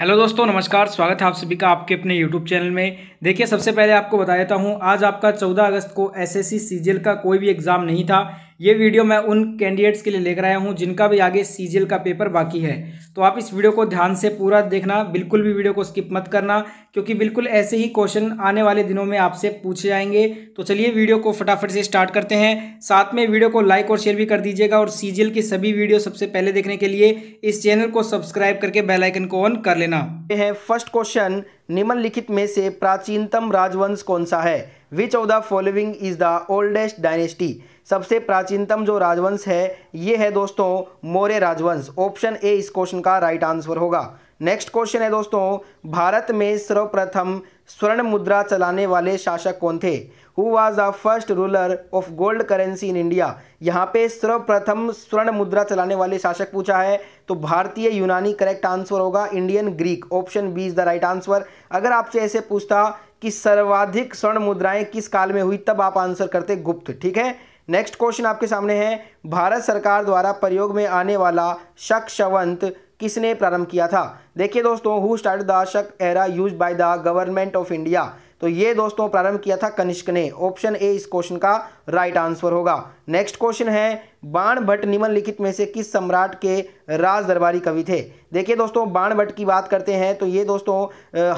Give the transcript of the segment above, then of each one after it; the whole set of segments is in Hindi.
हेलो दोस्तों नमस्कार स्वागत है आप सभी का आपके अपने यूट्यूब चैनल में देखिए सबसे पहले आपको बता देता हूँ आज आपका 14 अगस्त को एसएससी सीजीएल का कोई भी एग्ज़ाम नहीं था ये वीडियो मैं उन कैंडिडेट्स के लिए लेकर आया हूँ जिनका भी आगे सी का पेपर बाकी है तो आप इस वीडियो को ध्यान से पूरा देखना बिल्कुल भी वीडियो को स्किप मत करना क्योंकि बिल्कुल ऐसे ही क्वेश्चन आने वाले दिनों में आपसे पूछे जाएंगे तो चलिए वीडियो को फटाफट से स्टार्ट करते हैं साथ में वीडियो को लाइक और शेयर भी कर दीजिएगा और सी की सभी वीडियो सबसे पहले देखने के लिए इस चैनल को सब्सक्राइब करके बेलाइकन को ऑन कर लेना है फर्स्ट क्वेश्चन निम्नलिखित में से प्राचीनतम राजवंश कौन सा है which of the following is the oldest dynasty सबसे प्राचीनतम जो राजवंश है ये है दोस्तों मौर्य राजवंश ऑप्शन ए इस क्वेश्चन का राइट आंसर होगा नेक्स्ट क्वेश्चन है दोस्तों भारत में सर्वप्रथम स्वर्ण मुद्रा चलाने वाले शासक कौन थे who was the first ruler of gold currency in India यहाँ पे सर्वप्रथम स्वर्ण मुद्रा चलाने वाले शासक पूछा है तो भारतीय यूनानी करेक्ट आंसर होगा Indian Greek option B is the right answer अगर आपसे ऐसे पूछता कि सर्वाधिक स्वर्ण मुद्राएं किस काल में हुई तब आप आंसर करते गुप्त ठीक है नेक्स्ट क्वेश्चन आपके सामने है भारत सरकार द्वारा प्रयोग में आने वाला शक शवंत किसने प्रारंभ किया था देखिए दोस्तों who start the Shaka era use by the government of India तो ये दोस्तों प्रारंभ किया था कनिष्क ने ऑप्शन ए इस क्वेश्चन का राइट आंसर होगा नेक्स्ट क्वेश्चन है बाण भट्ट निम्नलिखित में से किस सम्राट के राज दरबारी कवि थे देखिए दोस्तों बाण भट्ट की बात करते हैं तो ये दोस्तों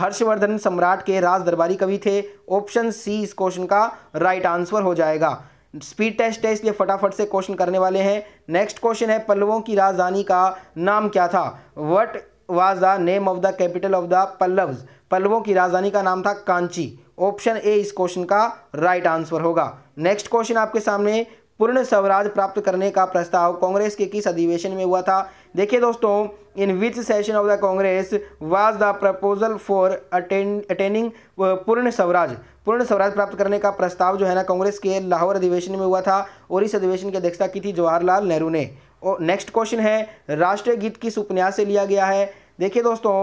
हर्षवर्धन सम्राट के राज दरबारी कवि थे ऑप्शन सी इस क्वेश्चन का राइट आंसर हो जाएगा स्पीड टेस्ट है इसलिए फटाफट से क्वेश्चन करने वाले हैं नेक्स्ट क्वेश्चन है पल्लवों की राजधानी का नाम क्या था what was the name of the capital of the Pallavas पल्लवों की राजधानी का नाम था कांची ऑप्शन ए इस क्वेश्चन का राइट आंसर होगा नेक्स्ट क्वेश्चन आपके सामने पूर्ण स्वराज प्राप्त करने का प्रस्ताव कांग्रेस के किस अधिवेशन में हुआ था देखिए दोस्तों in which session of the Congress was the proposal for attaining Purna Swaraj पूर्ण स्वराज प्राप्त करने का प्रस्ताव जो है ना कांग्रेस के लाहौर अधिवेशन में हुआ था और इस अधिवेशन की अध्यक्षता की थी जवाहरलाल नेहरू ने और नेक्स्ट क्वेश्चन है राष्ट्रीय गीत किस उपन्यास से लिया गया है देखिए दोस्तों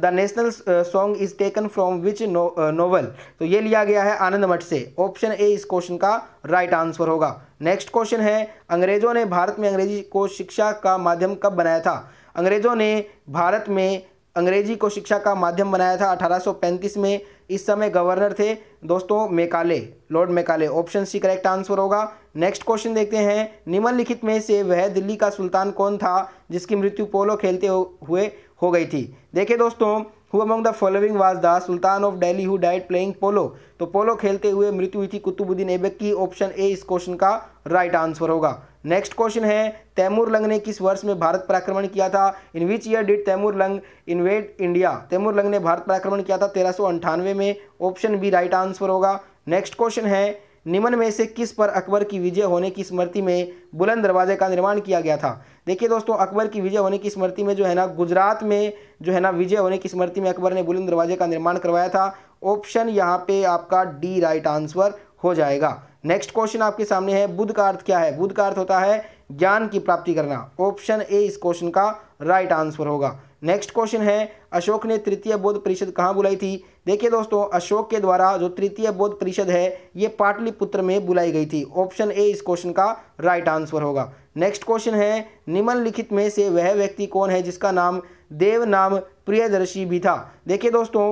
the national song is taken from which novel तो ये लिया गया है आनंद मठ से ऑप्शन ए इस क्वेश्चन का राइट right आंसर होगा नेक्स्ट क्वेश्चन है अंग्रेजों ने भारत में अंग्रेजी को शिक्षा का माध्यम कब बनाया था अंग्रेजों ने भारत में अंग्रेजी को शिक्षा का माध्यम बनाया था 1835 में इस समय गवर्नर थे दोस्तों Macaulay lord Macaulay option C correct answer होगा नेक्स्ट क्वेश्चन देखते हैं निम्नलिखित में से वह दिल्ली का सुल्तान कौन था जिसकी मृत्यु पोलो खेलते हुए हो गई थी देखिए दोस्तों who among the following was the sultan of Delhi who died playing polo तो पोलो खेलते हुए मृत्यु हुई थी कुतुबुद्दीन ऐबक की ऑप्शन ए इस क्वेश्चन का राइट आंसर होगा नेक्स्ट क्वेश्चन है तैमूर लंग ने किस वर्ष में भारत पर आक्रमण किया था in which year did Timur Lang invade India Timur Lang ने भारत पर आक्रमण किया था तेरह में ऑप्शन बी राइट आंसर होगा नेक्स्ट क्वेश्चन है निम्न में से किस पर अकबर की विजय होने की स्मृति में बुलंद दरवाजे का निर्माण किया गया था देखिए दोस्तों अकबर की विजय होने की स्मृति में जो है ना गुजरात में जो है ना विजय होने की स्मृति में अकबर ने बुलंद दरवाजे का निर्माण करवाया था ऑप्शन यहाँ पे आपका डी राइट आंसर हो जाएगा नेक्स्ट क्वेश्चन आपके सामने है बुद्ध का अर्थ क्या है बुद्ध का अर्थ होता है ज्ञान की प्राप्ति करना ऑप्शन ए इस क्वेश्चन का राइट आंसर होगा नेक्स्ट क्वेश्चन है अशोक ने तृतीय बोध परिषद कहाँ बुलाई थी देखिए दोस्तों अशोक के द्वारा जो तृतीय बोध परिषद है ये पाटलिपुत्र में बुलाई गई थी ऑप्शन ए इस क्वेश्चन का राइट आंसर होगा नेक्स्ट क्वेश्चन है निम्नलिखित में से वह व्यक्ति कौन है जिसका नाम देव नाम प्रियदर्शी भी था देखिए दोस्तों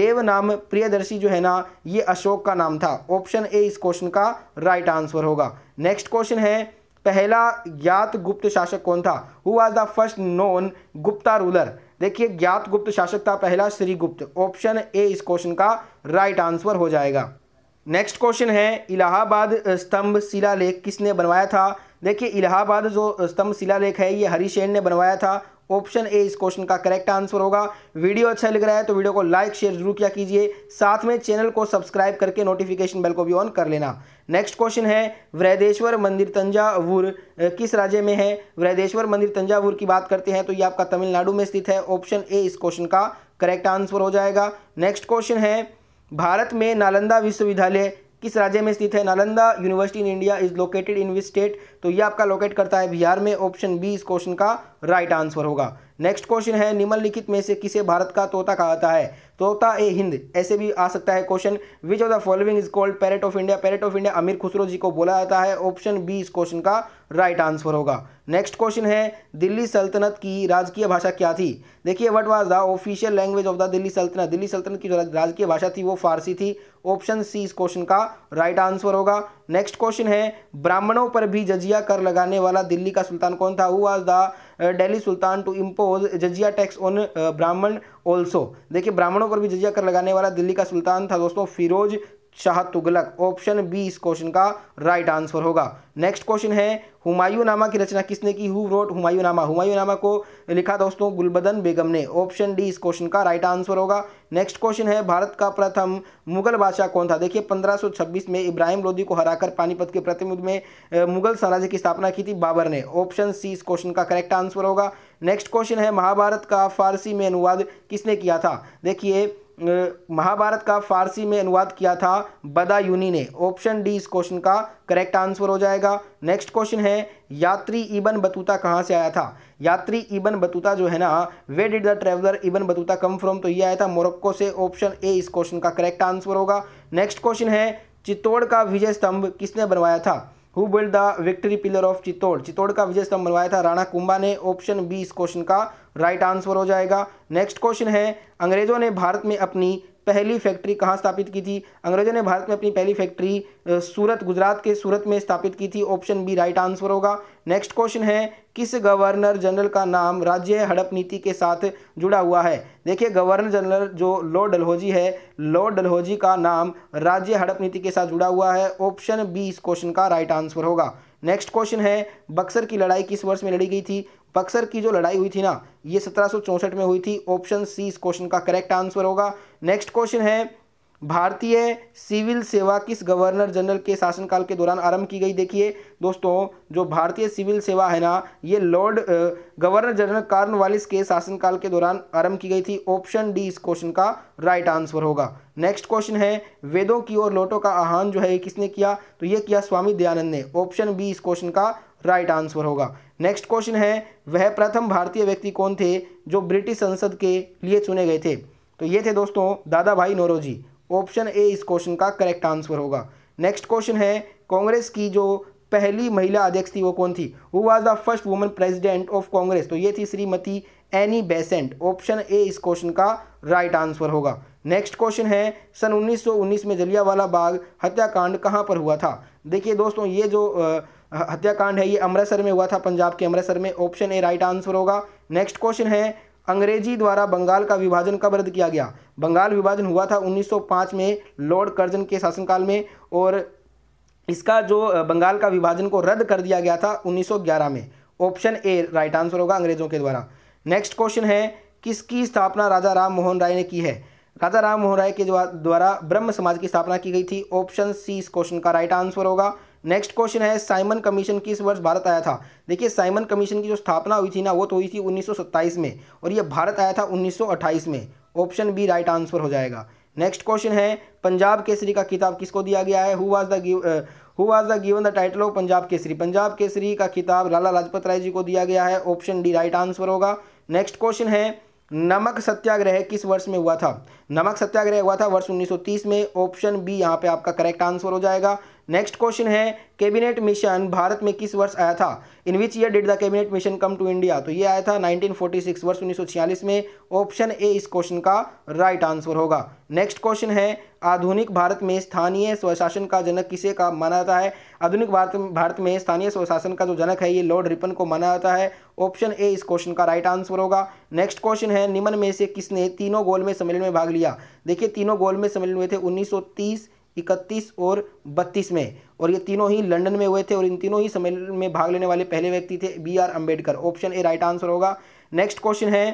देव नाम प्रियदर्शी जो है ना ये अशोक का नाम था ऑप्शन ए इस क्वेश्चन का राइट आंसर होगा नेक्स्ट क्वेश्चन है पहला ज्ञात गुप्त शासक कौन था who was the first known Gupta ruler देखिए ज्ञात गुप्त शासक था पहला श्री गुप्त ऑप्शन ए इस क्वेश्चन का राइट आंसर हो जाएगा नेक्स्ट क्वेश्चन है इलाहाबाद स्तंभ शिलालेख किसने बनवाया था देखिए इलाहाबाद जो स्तंभ शिलालेख है ये हरिशेन ने बनवाया था ऑप्शन ए इस क्वेश्चन का करेक्ट आंसर होगा वीडियो अच्छा लग रहा है तो वीडियो को लाइक शेयर जरूर किया कीजिए साथ में चैनल को सब्सक्राइब करके नोटिफिकेशन बेल को भी ऑन कर लेना नेक्स्ट क्वेश्चन है वृहदेश्वर मंदिर तंजावुर किस राज्य में है वृहदेश्वर मंदिर तंजावुर की बात करते हैं तो ये आपका तमिलनाडु में स्थित है ऑप्शन ए इस क्वेश्चन का करेक्ट आंसर हो जाएगा नेक्स्ट क्वेश्चन है भारत में नालंदा विश्वविद्यालय किस राज्य में स्थित है Nalanda university in India is located in which state तो ये आपका लोकेट करता है बिहार में ऑप्शन बी इस क्वेश्चन का राइट आंसर होगा नेक्स्ट क्वेश्चन है निम्नलिखित में से किसे भारत का तोता कहा जाता है तोता ए हिंद ऐसे भी आ सकता है question which of the following is called parrot of India parrot of India Amir Khusro ji को बोला जाता है ऑप्शन बी इस क्वेश्चन का राइट आंसर होगा नेक्स्ट क्वेश्चन है दिल्ली सल्तनत की राजकीय भाषा क्या थी देखिए what was the official language of the Delhi सल्तनत दिल्ली सल्तनत की जो राजकीय भाषा थी वो फारसी थी ऑप्शन सी इस क्वेश्चन का राइट आंसर होगा नेक्स्ट क्वेश्चन है ब्राह्मणों पर भी जजिया कर लगाने वाला दिल्ली का सुल्तान कौन था who was the Delhi sultan to impose jizya tax on uh, Brahmin also देखिए ब्राह्मणों पर भी जजिया कर लगाने वाला दिल्ली का सुल्तान था दोस्तों फिरोज शाह तुगलक ऑप्शन बी इस क्वेश्चन का राइट आंसर होगा नेक्स्ट क्वेश्चन है हुमायूं नामा की रचना किसने की हु रोट हुमायूं नामा हुमायूं नामा को लिखा दोस्तों गुलबदन बेगम ने ऑप्शन डी इस क्वेश्चन का राइट आंसर होगा नेक्स्ट क्वेश्चन है भारत का प्रथम मुगल बादशाह कौन था देखिए 1526 में इब्राहिम लोधी को हराकर पानीपत के युद्ध में मुगल साम्राज्य की स्थापना की थी बाबर ने ऑप्शन सी इस क्वेश्चन का करेक्ट आंसर होगा नेक्स्ट क्वेश्चन है महाभारत का फारसी में अनुवाद किसने किया था देखिए महाभारत का फारसी में अनुवाद किया था बदायूनी ने ऑप्शन डी इस क्वेश्चन का करेक्ट आंसर हो जाएगा नेक्स्ट क्वेश्चन है यात्री इबन बतूता कहाँ से आया था यात्री इबन बतूता जो है ना where did the traveller Ibn Battuta come from तो ये आया था मोरक्को से ऑप्शन ए इस क्वेश्चन का करेक्ट आंसर होगा नेक्स्ट क्वेश्चन है चित्तौड़ का विजय स्तंभ किसने बनवाया था who build the victory pillar of Chittor Chittor का विजय स्तंभ बनवाया था राणा कुंभा ने ऑप्शन बी इस क्वेश्चन का राइट right आंसर हो जाएगा नेक्स्ट क्वेश्चन है अंग्रेजों ने भारत में अपनी पहली फैक्ट्री कहाँ स्थापित की थी अंग्रेजों ने भारत में अपनी पहली फैक्ट्री सूरत गुजरात के सूरत में स्थापित की थी ऑप्शन बी राइट आंसर होगा नेक्स्ट क्वेश्चन है किस गवर्नर जनरल का नाम राज्य हड़प नीति के साथ जुड़ा हुआ है देखिए गवर्नर जनरल जो लॉर्ड डलहौजी है लॉर्ड डलहौजी का नाम राज्य हड़प नीति के साथ जुड़ा हुआ है ऑप्शन बी इस क्वेश्चन का राइट आंसर होगा नेक्स्ट क्वेश्चन है बक्सर की लड़ाई किस वर्ष में लड़ी गई थी बक्सर की जो लड़ाई हुई थी ना ये सत्रह में हुई थी ऑप्शन सी इस क्वेश्चन का करेक्ट आंसर होगा नेक्स्ट क्वेश्चन है भारतीय सिविल सेवा किस गवर्नर जनरल के शासनकाल के दौरान आरंभ की गई देखिए दोस्तों जो भारतीय सिविल सेवा है ना ये लॉर्ड गवर्नर जनरल कार्नवालिस के शासनकाल के दौरान आरंभ की गई थी ऑप्शन डी इस क्वेश्चन का राइट आंसर होगा नेक्स्ट क्वेश्चन है वेदों की ओर लोटों का आह्वान जो है किसने किया तो ये किया स्वामी दयानंद ने ऑप्शन बी इस क्वेश्चन का राइट आंसर होगा नेक्स्ट क्वेश्चन है वह प्रथम भारतीय व्यक्ति कौन थे जो ब्रिटिश संसद के लिए चुने गए थे तो ये थे दोस्तों दादा भाई नोरोजी ऑप्शन ए इस क्वेश्चन का करेक्ट आंसर होगा नेक्स्ट क्वेश्चन है कांग्रेस की जो पहली महिला अध्यक्ष थी वो कौन थी who was the first woman president of Congress तो ये थी Shrimati Annie Besant option A इस क्वेश्चन का राइट right आंसर होगा नेक्स्ट क्वेश्चन है सन 1919 में जलियावाला बाग हत्याकांड कहाँ पर हुआ था देखिए दोस्तों ये जो आ, हत्याकांड है ये अमृतसर में हुआ था पंजाब के अमृतसर में ऑप्शन ए राइट आंसर होगा नेक्स्ट क्वेश्चन है अंग्रेजी द्वारा बंगाल का विभाजन कब रद्द किया गया बंगाल विभाजन हुआ था 1905 में लॉर्ड कर्जन के शासनकाल में और इसका जो बंगाल का विभाजन को रद्द कर दिया गया था 1911 में ऑप्शन ए राइट आंसर होगा अंग्रेजों के द्वारा नेक्स्ट क्वेश्चन है किसकी स्थापना राजा राम मोहन राय ने की है राजा राम मोहन राय के द्वारा ब्रह्म समाज की स्थापना की गई थी ऑप्शन सी इस क्वेश्चन का राइट आंसर होगा नेक्स्ट क्वेश्चन है साइमन कमीशन किस वर्ष भारत आया था देखिए साइमन कमीशन की जो स्थापना हुई थी ना वो तो हुई थी 1927 में और ये भारत आया था 1928 में ऑप्शन बी राइट आंसर हो जाएगा नेक्स्ट क्वेश्चन है पंजाब केसरी का किताब किसको दिया गया है who was the who was the given the title of Punjab Kesari Punjab Kesari का किताब लाला लाजपत राय जी को दिया गया है ऑप्शन डी राइट आंसर होगा नेक्स्ट क्वेश्चन है नमक सत्याग्रह किस वर्ष में हुआ था नमक सत्याग्रह हुआ था वर्ष 1930 में ऑप्शन बी यहाँ पे आपका करेक्ट आंसर हो जाएगा नेक्स्ट क्वेश्चन है कैबिनेट मिशन भारत में किस वर्ष आया था in which year did the cabinet mission come to India तो ये आया था 1946 वर्ष 1946 में ऑप्शन ए इस क्वेश्चन का राइट right आंसर होगा नेक्स्ट क्वेश्चन है आधुनिक भारत में स्थानीय स्वशासन का जनक किसे का माना जाता है आधुनिक भारत भारत में स्थानीय स्वशासन का जो जनक है ये लॉर्ड रिपन को माना जाता है ऑप्शन ए इस क्वेश्चन का राइट आंसर होगा नेक्स्ट क्वेश्चन है निम्न में से किसने तीनों गोल में सम्मेलन में भाग लिया देखिए तीनों गोल में सम्मेलन हुए थे उन्नीस इकतीस और बत्तीस में और ये तीनों ही लंदन में हुए थे और इन तीनों ही सम्मेलन में भाग लेने वाले पहले व्यक्ति थे B R Ambedkar option A right answer होगा नेक्स्ट क्वेश्चन है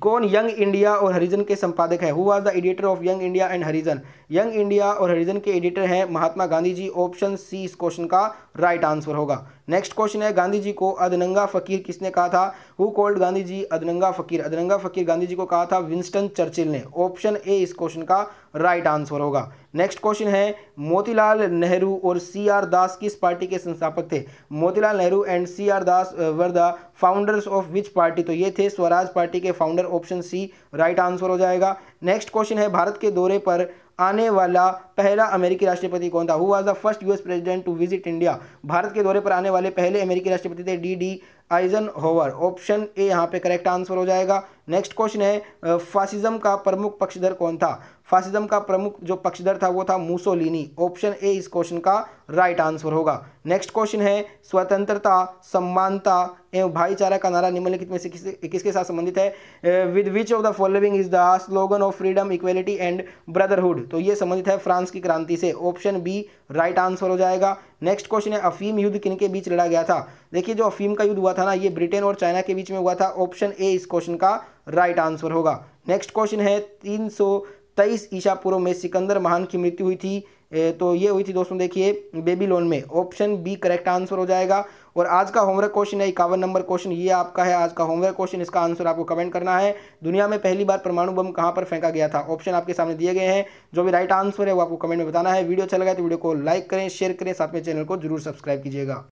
कौन यंग इंडिया और हरिजन के संपादक है who was the editor of Young India and Harijan Young India और हरिजन के एडिटर हैं महात्मा गांधी जी ऑप्शन सी इस क्वेश्चन का राइट आंसर होगा नेक्स्ट क्वेश्चन है गांधी जी को अदनंगा फ़कीर किसने कहा था हु कॉल्ड गांधी जी अदनंगा फ़कीर अदनंगा फ़कीर गांधी जी को कहा था विंस्टन चर्चिल ने ऑप्शन ए इस क्वेश्चन का राइट आंसर होगा नेक्स्ट क्वेश्चन है मोतीलाल नेहरू और सी आर दास किस पार्टी के संस्थापक थे Motilal Nehru and C R Das were the founders of which party तो ये थे स्वराज पार्टी के founder option C right answer हो जाएगा नेक्स्ट क्वेश्चन है भारत के दौरे पर आने वाला पहला अमेरिकी राष्ट्रपति कौन था who was the first US president to visit India Bharat के दौरे पर आने वाले पहले अमेरिकी राष्ट्रपति थे D D Eisenhower option A यहाँ पे करेक्ट आंसर हो जाएगा नेक्स्ट क्वेश्चन है फासिज्म का प्रमुख पक्षधर कौन था फासिज्म का प्रमुख जो पक्षधर था वो था मूसोलिनी ऑप्शन ए इस क्वेश्चन का राइट आंसर होगा नेक्स्ट क्वेश्चन है स्वतंत्रता सम्मानता एवं भाईचारा का नारा निम्नलिखित में से किस किसके साथ संबंधित है with which of the following is the slogan of freedom equality and brotherhood तो ये संबंधित है फ्रांस की क्रांति से ऑप्शन बी राइट आंसर हो जाएगा नेक्स्ट क्वेश्चन है अफीम युद्ध किन के बीच लड़ा गया था देखिए जो अफीम का युद्ध हुआ था ना ये ब्रिटेन और चाइना के बीच में हुआ था ऑप्शन ए इस क्वेश्चन का राइट आंसर होगा नेक्स्ट क्वेश्चन है तीन तेईस ईसा पूर्व में सिकंदर महान की मृत्यु हुई थी तो ये हुई थी दोस्तों देखिए बेबीलोन में ऑप्शन बी करेक्ट आंसर हो जाएगा और आज का होमवर्क क्वेश्चन है इक्यावन नंबर क्वेश्चन ये आपका है आज का होमवर्क क्वेश्चन इसका आंसर आपको कमेंट करना है दुनिया में पहली बार परमाणु बम कहाँ पर फेंका गया था ऑप्शन आपके सामने दिए गए हैं जो भी राइट आंसर है वो आपको कमेंट में बताना है वीडियो अच्छा लगा तो वीडियो को लाइक करें शेयर करें साथ में चैनल को जरूर सब्सक्राइब कीजिएगा